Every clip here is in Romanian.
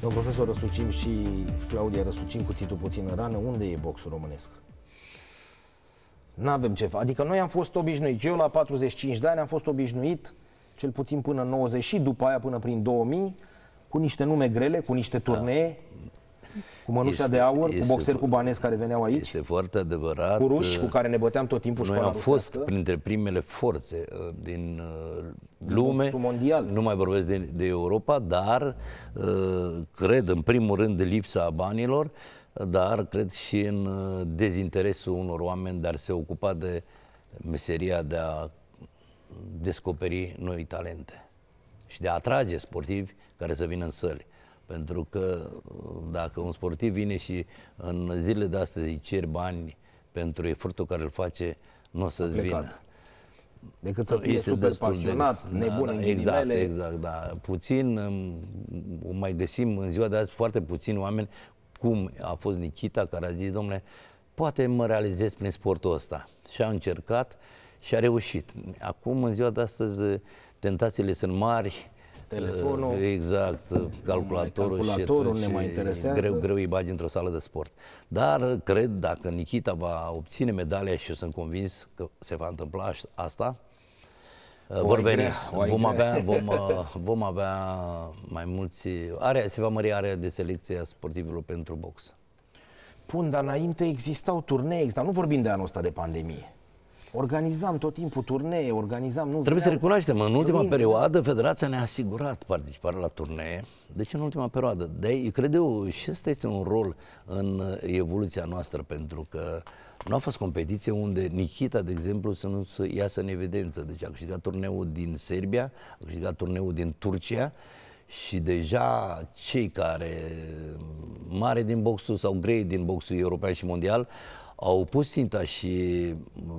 Domn profesor Răsucim și Claudia Răsucim, cuțitul puțin în rană, unde e boxul românesc? Nu avem ce face. Adică noi am fost obișnuiți, Eu la 45 de ani am fost obișnuit, cel puțin până în 90 și după aia până prin 2000, cu niște nume grele, cu niște turnee. Da cu mănușa este, de aur, este, cu boxeri cu banezi care veneau aici. Este foarte adevărat. Cu ruși cu care ne băteam tot timpul Noi am fost rusească. printre primele forțe uh, din uh, lume. Mondial. Nu mai vorbesc de, de Europa, dar uh, cred în primul rând de lipsa banilor, dar cred și în dezinteresul unor oameni de a se ocupa de meseria de a descoperi noi talente și de a atrage sportivi care să vină în săli. Pentru că uh, dacă un sportiv vine și în zilele de astăzi îi ceri bani pentru efortul care îl face, nu o să-ți vină. Decât să fie este super pasionat, de, nebun da, da, în Exact, ghilimele. exact, da. Puțin, um, mai găsim în ziua de azi foarte puțini oameni, cum a fost Nikita, care a zis, domnule, poate mă realizez prin sportul ăsta. Și a încercat și a reușit. Acum, în ziua de astăzi, tentațiile sunt mari, telefonul. Uh, exact, calculatorul, uh, calculatorul și ne mai interesează. Greu, greu îi bagi într-o sală de sport. Dar uh, cred, dacă Nikita va obține medalia și eu sunt convins că se va întâmpla asta, o vor veni. Grea, vom, avea, vom, vom avea mai mulți... Are, se va mări area de selecție a sportivilor pentru box. Pun, dar înainte existau turnee, dar nu vorbim de anul ăsta de pandemie. Organizam tot timpul turnee, organizam... Nu, Trebuie să recunoaștem, în ultima vin, perioadă Federația ne-a asigurat participarea la turnee. Deci în ultima perioadă. De cred eu, și ăsta este un rol în evoluția noastră, pentru că nu a fost competiție unde Nikita, de exemplu, să nu să iasă în evidență. Deci a câștigat turneul din Serbia, a câștigat turneul din Turcia și deja cei care mare din boxul sau grei din boxul european și mondial au pus ținta și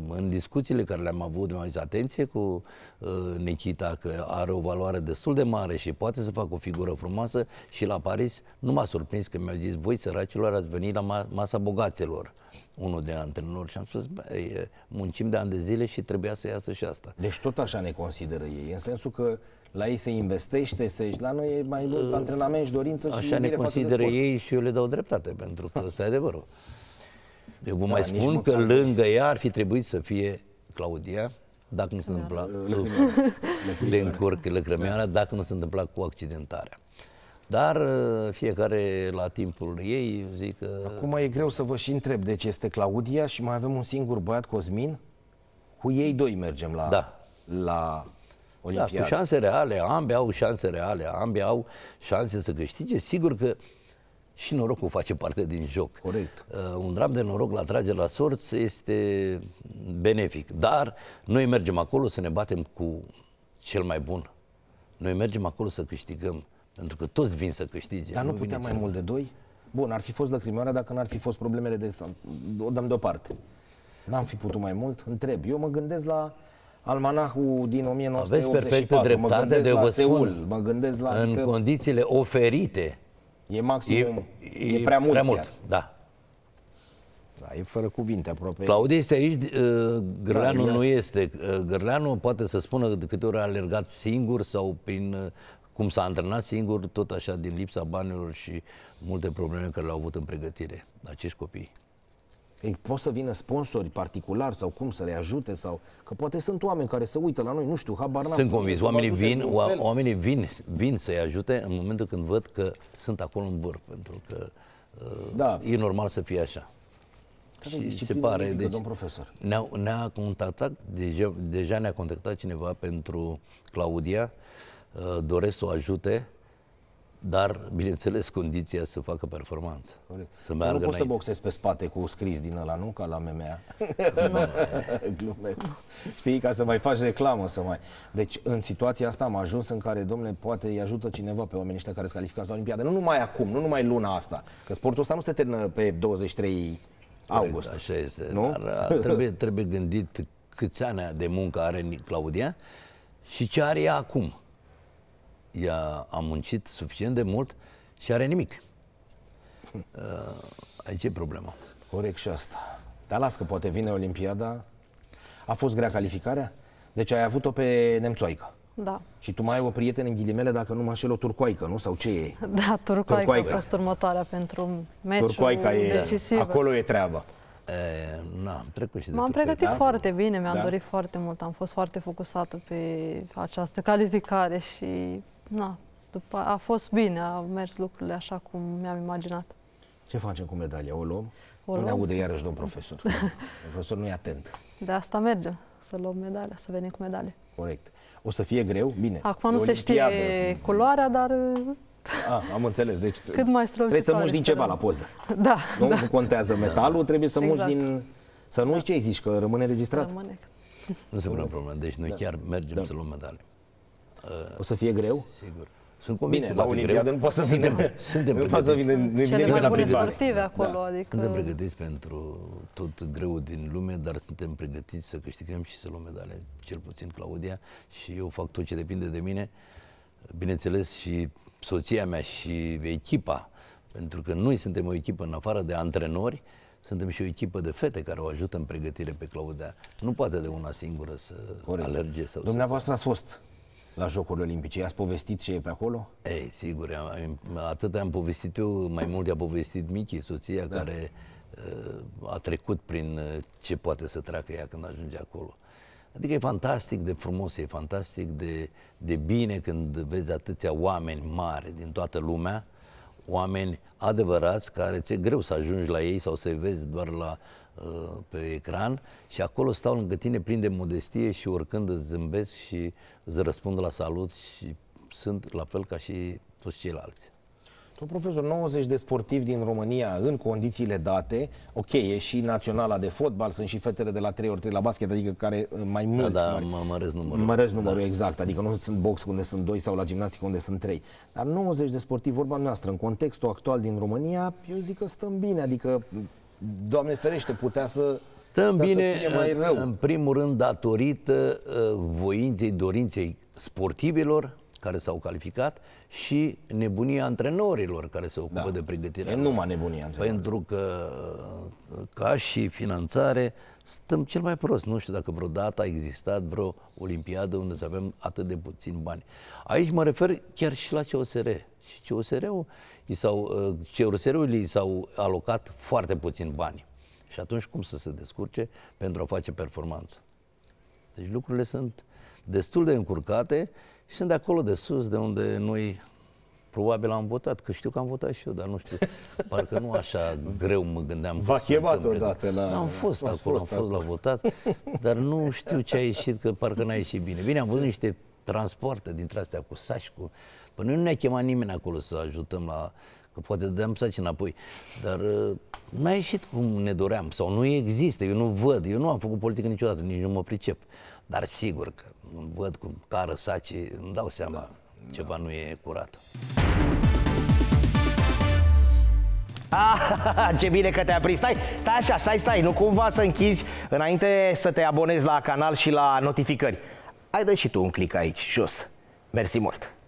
în discuțiile care le-am avut, mi-au zis atenție cu uh, Nikita că are o valoare destul de mare și poate să facă o figură frumoasă și la Paris nu m-a surprins că mi-au zis voi săracilor ați venit la ma- masa bogaților unul din antrenori și am spus, băi, muncim de ani de zile și trebuia să iasă și asta. Deci tot așa ne consideră ei, în sensul că la ei se investește, se la noi e mai mult uh, antrenament și dorință și Așa ne consideră ei și eu le dau dreptate, pentru că ăsta e adevărul. Eu vă da, mai spun măcar... că lângă ea ar fi trebuit să fie Claudia, dacă nu se da. întâmpla le încurc lăcrămeala, da. dacă nu se întâmpla cu accidentarea. Dar uh, fiecare la timpul ei, zic că... Acum e greu să vă și întreb de deci ce este Claudia și mai avem un singur băiat, Cosmin. Cu ei doi mergem la, da. la Olimpiadă. Da, cu șanse reale, ambe au șanse reale, ambe au șanse să câștige. Sigur că uh, și norocul face parte din joc. Corect. Uh, un dram de noroc la trage la sorți este benefic, dar noi mergem acolo să ne batem cu cel mai bun. Noi mergem acolo să câștigăm, pentru că toți vin să câștige. Dar nu, nu puteam mai mult de doi? Bun, ar fi fost lăcrimioarea dacă n-ar fi fost problemele de... O dăm deoparte. N-am fi putut mai mult? Întreb. Eu mă gândesc la almanahul din 1984. Aveți perfectă dreptate de vă Seul, spun. Mă gândesc la... În că... condițiile oferite E maximum, e, e, e prea mult. Prea mult, chiar. da. Da, e fără cuvinte aproape. Claudiu este aici, uh, Gârleanu da, nu este. Uh, Gârleanu poate să spună de câte ori a alergat singur sau prin uh, cum s-a antrenat singur, tot așa din lipsa banilor și multe probleme care le-au avut în pregătire acești copii. Ei, pot să vină sponsori particulari sau cum să le ajute sau că poate sunt oameni care se uită la noi, nu știu, habar n-am. Sunt convins, oamenii vin, oamenii vin, vin să-i ajute în momentul când văd că sunt acolo în vârf, pentru că da. Uh, e normal să fie așa. Care și se pare, de deci, domn profesor. Ne-a, ne contactat, deja, deja ne-a contactat cineva pentru Claudia, uh, doresc să o ajute, dar, bineînțeles, condiția să facă performanță. Corect. Să meargă nu poți să boxezi pe spate cu scris din ăla, nu? Ca la MMA. Glumesc. Știi, ca să mai faci reclamă, să mai... Deci, în situația asta am ajuns în care, domnule, poate îi ajută cineva pe oamenii ăștia care se califică la Olimpiadă. Nu numai acum, nu numai luna asta. Că sportul ăsta nu se termină pe 23 august. Corect, așa este. Nu? Dar trebuie, trebuie gândit câți ani de muncă are Claudia și ce are ea acum ea a muncit suficient de mult și are nimic. Hm. Aici e problema. Corect și asta. Dar las că poate vine Olimpiada. A fost grea calificarea? Deci ai avut-o pe nemțoaică. Da. Și tu mai ai o prietenă în ghilimele, dacă nu mă înșel, o turcoaică, nu? Sau ce e? Da, turcoaică, turcoaică. a fost următoarea pentru meciul Turcoaica e, decisivă. acolo e treaba. E, na, am trecut și de M-am pregătit da? foarte bine, mi-am da? dorit foarte mult, am fost foarte focusată pe această calificare și Na, după, a fost bine, au mers lucrurile așa cum mi-am imaginat. Ce facem cu medalia? O luăm? O luăm. Nu ne aude iarăși domn profesor. profesor nu e atent. De asta mergem, să luăm medalia, să venim cu medalie. Corect. O să fie greu? Bine. Acum nu se știe culoarea, dar... Uh, a, ah, am înțeles. Deci Cât mai trebuie să muși din ceva la poză. Da. Nu, da. contează metalul, trebuie să exact. muși din... Să nu da. ce zici, că rămâne registrat. Rămâne. Nu se pune problemă. Deci noi da. chiar mergem da. să luăm medalie. O să fie greu? Sigur. Sunt convins că la Olimpiadă nu poate să suntem, vine, suntem pregătiți. poate ne vină, nu vine sportive Acolo, da. adică... Suntem pregătiți pentru tot greul din lume, dar suntem pregătiți să câștigăm și să luăm medale, cel puțin Claudia, și eu fac tot ce depinde de mine, bineînțeles și soția mea și echipa, pentru că noi suntem o echipă în afară de antrenori, suntem și o echipă de fete care o ajută în pregătire pe Claudia. Nu poate de una singură să Corect. alerge. Sau Dumneavoastră să... ați fost la Jocurile Olimpice. I-ați povestit ce e pe acolo? Ei, sigur, am, atât am povestit eu, mai mult i-a povestit Michi, soția, da. care uh, a trecut prin uh, ce poate să treacă ea când ajunge acolo. Adică e fantastic de frumos, e fantastic de, de bine când vezi atâția oameni mari din toată lumea, oameni adevărați care ți-e greu să ajungi la ei sau să-i vezi doar la Uh, pe ecran și acolo stau lângă tine plin de modestie și oricând îți zâmbesc și îți răspund la salut și sunt la fel ca și toți ceilalți. Tu, profesor, 90 de sportivi din România în condițiile date, ok, e și naționala de fotbal, sunt și fetele de la 3 ori 3 la basket, adică care uh, mai mult. Da, da, mă, măresc numărul. Măresc numărul, da. exact, adică nu sunt box unde sunt 2 sau la gimnastică unde sunt 3. Dar 90 de sportivi, vorba noastră, în contextul actual din România, eu zic că stăm bine, adică Doamne ferește, putea să Stăm putea bine, să fie mai rău. în primul rând, datorită ă, voinței, dorinței sportivilor care s-au calificat și nebunia antrenorilor care se ocupă da. de pregătirea. Nu numai nebunia antrenorilor. Pentru că, ă, ca și finanțare, stăm cel mai prost. Nu știu dacă vreodată a existat vreo olimpiadă unde să avem atât de puțin bani. Aici mă refer chiar și la COSR. Și CUSR-ul, i s-au, uh, CUSR-ul i s-au alocat foarte puțin bani. Și atunci cum să se descurce pentru a face performanță? Deci lucrurile sunt destul de încurcate și sunt de acolo de sus, de unde noi probabil am votat, că știu că am votat și eu, dar nu știu, parcă nu așa greu mă gândeam. V-a chemat odată la... Am fost acolo, fost am fost acolo. la votat, dar nu știu ce a ieșit, că parcă n-a ieșit bine. Bine, am văzut niște transporte dintre astea cu sași, cu... Până păi nu ne-a chemat nimeni acolo să ajutăm la... Că poate dăm saci înapoi. Dar uh, n-a ieșit cum ne doream. Sau nu există, eu nu văd. Eu nu am făcut politică niciodată, nici nu mă pricep. Dar sigur că văd cum cară saci, îmi dau seama da, ceva da. nu e curat. Ah, ce bine că te-ai prins. Stai, stai așa, stai, stai, nu cumva să închizi înainte să te abonezi la canal și la notificări. Hai dă și tu un click aici, jos. Mersi mult!